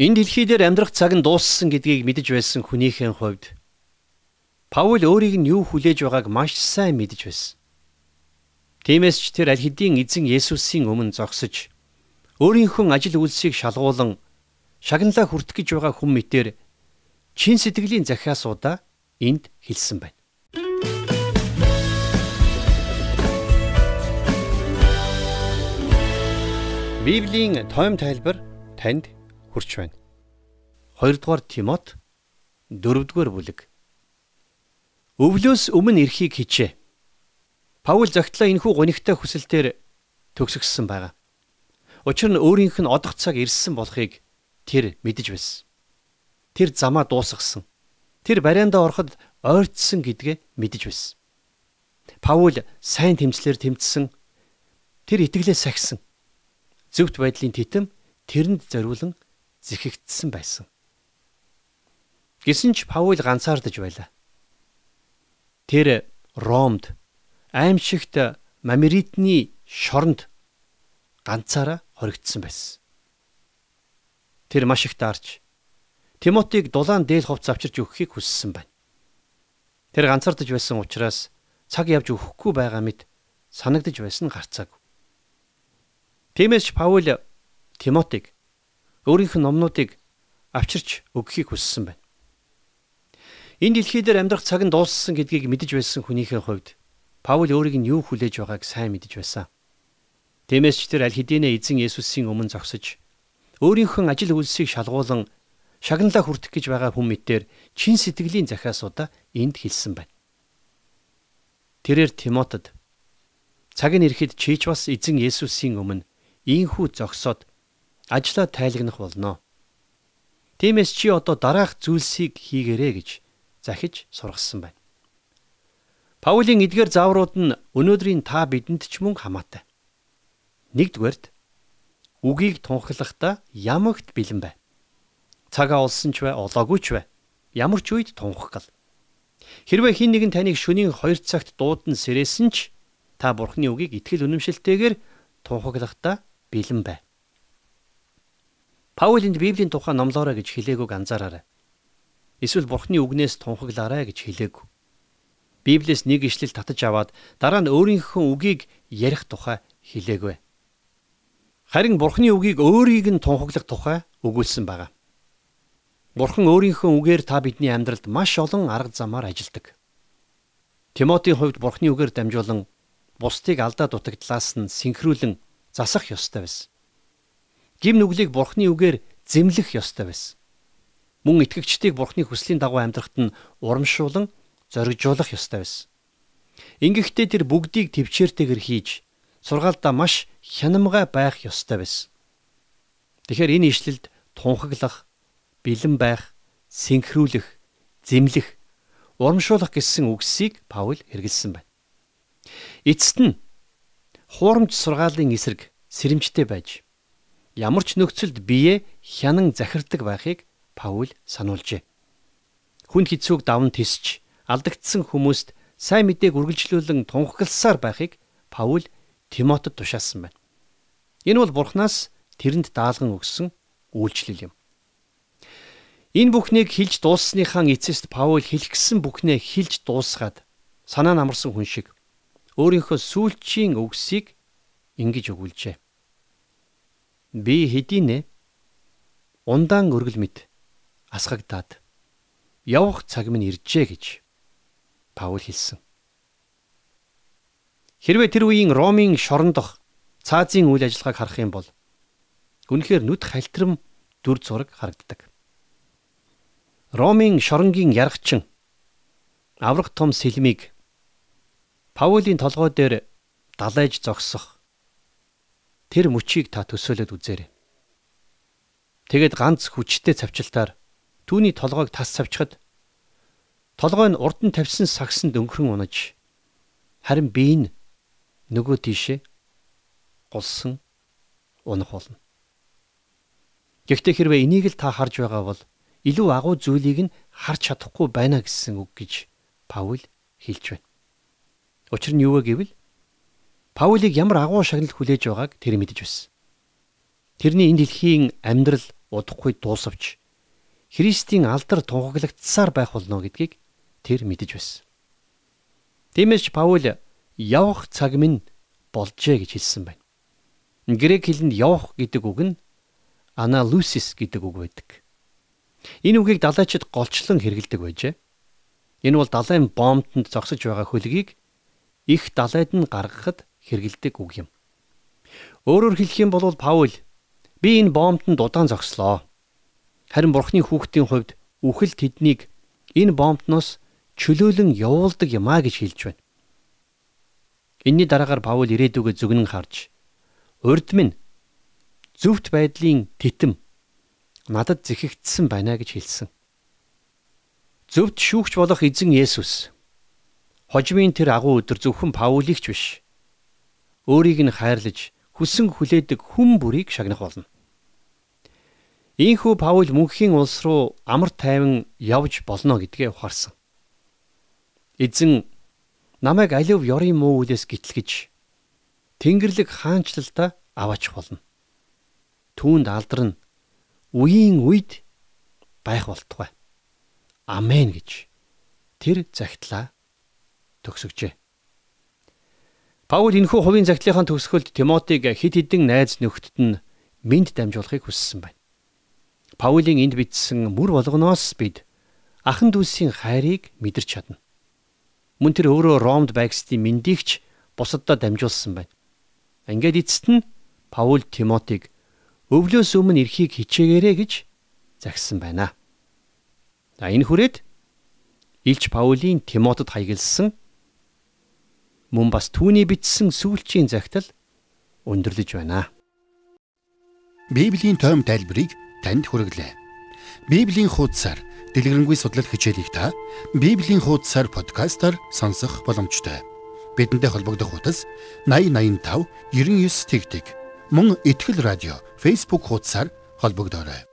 Энэ дэлхий дээр амьдрах цаг нь дууссан гэдгийг мэдэж байсан хүнийхэн хувьд Паул өөрийг нь юу хүлээж байгааг маш сайн мэдэж байсан. Тиймээс ч тэр аль хэдийн эзэн Есүсийн өмнө зогсож өөрийнхөө ажил үйлсийг шалгуулан шагналаа хүртэх гэж байгаа хүн мэтэр чин сэтгэлийн захиасуудаа энд хэлсэн байна. Библийн тоом тайлбар танд хүрч байна. 2 дугаар Тимот 4 дугаар бүлэг. Өвлөөс өмнө эрхийг хичээ. Паул загтлаа энхүү гонигтай хүсэлтээр төгсгсөн байгаа. Учир нь өөрийнх нь одох цаг ирсэн болохыг тэр мэдэж байсан. Тэр замаа дуусгасан. Тэр бариандаа ороход ойртсон гэдгээ мэдэж байсан. Паул сайн тэмцлэр тэмцсэн. Тэр итгэлээ сахисан. Зөвхт байдлын титэм тэрэнд зориулан зихигдсэн байсан. Гэсэн ч Паул ганцаардж байлаа. Тэр Ромд аимшигт Мамеридний шоронд ганцаараа хоригдсан байсан. Тэр маш их даарч Тимотиг дулаан дээл ховц авчирж өгөхийг хүссэн байна. Тэр ганцаардж байсан учраас цаг явж өгөхгүй байгаа мэт санагдж байсан гарцааг. Тиймээс ч Паул Тимотиг өөрийнх нь номнуудыг авчирч өгөхийг хүссэн байна. Энэ дэлхий дээр амьдрах цаг нь дууссан гэдгийг мэдэж байсан хүнийхээ хувьд Паул өөрийг нь юу хүлээж байгааг сайн мэдэж байсан. Тиймээс ч тэр аль хэдийнэ эзэн Есүсийн өмнө зогсож өөрийнхөө ажил үйлсийг шалгуулан шагналаа хүртэх гэж байгаа хүн мэтээр чин сэтгэлийн захиасуудаа энд хэлсэн байна. Тэрээр Тимотед цаг нь ирэхэд чийч бас эзэн Есүсийн өмнө ийхүү зогсоод ажлаа тайлагнах болно. Тиймээс чи одоо дараах зүйлсийг хийгээрэй гэж захиж сургасан байна. Паулийн эдгээр зааврууд нь өнөөдрийн та бидэнд ч мөн хамаатай. Нэгдүгээрт үгийг тунхлахдаа ямагт бэлэн бай. Цагаа олсон ч бай, олоогүй ч бай. Ямар ч үед тунхах гал. Хэрвээ хин нэгэн таныг шөнийн 2 цагт дуудан сэрээсэн ч та бурхны үгийг итгэл үнэмшилтэйгээр тунхаглахдаа бэлэн бай. Паул энд Библийн тухай номлоорой гэж хэлээгүйг анзаараарай. Эсвэл Бурхны үгнээс тунхаглаарай гэж хэлээгүй. Библиэс нэг ишлэл татаж аваад дараа нь өөрийнхөө үгийг ярих тухай хэлээгүй. Харин Бурхны үгийг өөрийг нь тунхаглах тухай өгүүлсэн байгаа. Бурхан өөрийнхөө үгээр та бидний амьдралд маш олон арга замаар ажилдаг. Тимотийн хувьд Бурхны үгээр дамжуулан бусдыг алдаа дутагдлаас нь синхруулан засах ёстой байсан гим нүглийг бурхны үгээр зэмлэх ёстой байсан. Мөн итгэгчдийг бурхны хүслийн дагуу амьдрахад нь урамшуулан зоригжуулах ёстой байсан. Ингэхдээ тэр бүгдийг төвчээртэйгэр хийж сургаалдаа маш хянамгай байх ёстой байсан. Тэгэхээр энэ ишлэлд тунхаглах, бэлэн байх, синхрүүлэх, зэмлэх, урамшуулах гэсэн үгсийг Паул хэрэгэлсэн байна. Эцэст нь хуурамч сургаалын эсрэг сэрэмжтэй байж ямар ч нөхцөлд биеэ хянан захирдаг байхыг Паул сануулжээ. Хүн хэцүүг давн тисч алдагдсан хүмүүст сайн мэдээг үргэлжлүүлэн тунхагласаар байхыг Паул Тимотед тушаасан байна. Энэ бол Бурханаас тэрэнд даалган өгсөн үйлчлэл юм. Энэ бүхнийг хилж дууссныхаа эцэст Паул хэлгсэн бүхнээ хилж дуусгаад санаа намарсан хүн шиг өөрийнхөө сүүлчийн үгсийг ингэж өгүүлжээ. Би хэдийнэ? Ундаан өргөл мэд асгагдаад явах цаг минь иржээ гэж Паул хэлсэн. Хэрвээ тэр үеийн Ромын шорондох цаазын үйл ажиллагааг харах юм бол үнэхээр нүд хальтрам дүр зураг харагддаг. Ромын шоронгийн яргачин аврах том сэлмийг Паулийн толгой дээр далайж зогсох тэр мөчийг та төсөөлөд үзээрэй. Тэгэд ганц хүчтэй цавчилтаар түүний толгойг тас цавчихад толгой нь урд нь тавьсан сагсанд өнгөрөн унаж харин бие нь нөгөө тийшээ гулсан унах болно. Гэхдээ хэрвээ энийг л та харж байгаа бол илүү агуу зүйлийг нь харж чадахгүй байна гэсэн үг гэж Паул хэлж байна. Учир нь юу вэ гэвэл Паулийг ямар агуу шагналыг хүлээж байгааг тэр мэдэж байсан. Тэрний энэ дэлхийн амьдрал удахгүй дуусавч Христийн алдар тунхаглагдсаар байх болно гэдгийг тэр мэдэж байсан. Тиймээс Паул явах цаг минь болжээ гэж хэлсэн байна. Грек хэлэнд явах гэдэг үг нь аналусис гэдэг үг байдаг. Энэ үгийг далайчид голчлон хэрэгэлдэг байжээ. Энэ бол далайн бомбтонд зогсож байгаа хөлгийг их далайд нь гаргахад хэрэгэлдэг үг юм. Өөрөөр хэлэх юм бол Паул би энэ бомбтонд удаан зогслоо. Харин Бурхны хүүхдийн хувьд үхэл тэднийг энэ бомбтноос чөлөөлөн явуулдаг юмаа гэж хэлж байна. Энийний дараагаар Паул ирээдүгэ зүгнэн харж урд минь зөвхт байдлын титэм надад зихигдсэн байна гэж хэлсэн. Зөвд шүүгч болох эзэн Есүс хожимын тэр агуу өдөр зөвхөн Паулигч биш өөрийг нь хайрлаж хүсэн хүлээдэг хүн бүрийг шагнах болно. Ийхүү Паул мөнхийн улс руу амар тайван явж болно гэдгээ ухаарсан. Эзэн намайг алив ёрын муу үлээс гитлгэж Тэнгэрлэг хаанчлалтаа аваач болно. Түүнд алдарна. Үеийн үед байх болтугай. Амен гэж тэр загтлаа төгсөгжээ. Паул энэхүү хувийн загтлынхаа төгсгөлд Тимотиг хид хідэн найз нөхдөд нь минт дамжуулахыг хүссэн байна. Паулийн энд бичсэн мөр болгоноос бид ахан дүүсийн хайрыг мэдэрч чадна. Мөн тэр өөрөө Ромд байгсдын мэндийгч бусаддаа дамжуулсан байна. Ингээд эцэст нь Паул Тимотиг өвлөөс өмнө эрхийг хичээгээрэй гэж загсан байна. За энэ хүрээд Илч Паулийн Тимотед хаягалсан мөн бас түүний бичсэн сүүлчийн загтал өндөрлөж байна. Библийн тоом тайлбарыг танд хүргэлээ. Библийн хуудасаар дэлгэрэнгүй судлал хичээлийг та Библийн хуудасаар подкастаар сонсох боломжтой. Бидэнтэй холбогдох утас 8085 99 тэгтэг мөн Итгэл радио Facebook хуудасаар холбогдорой.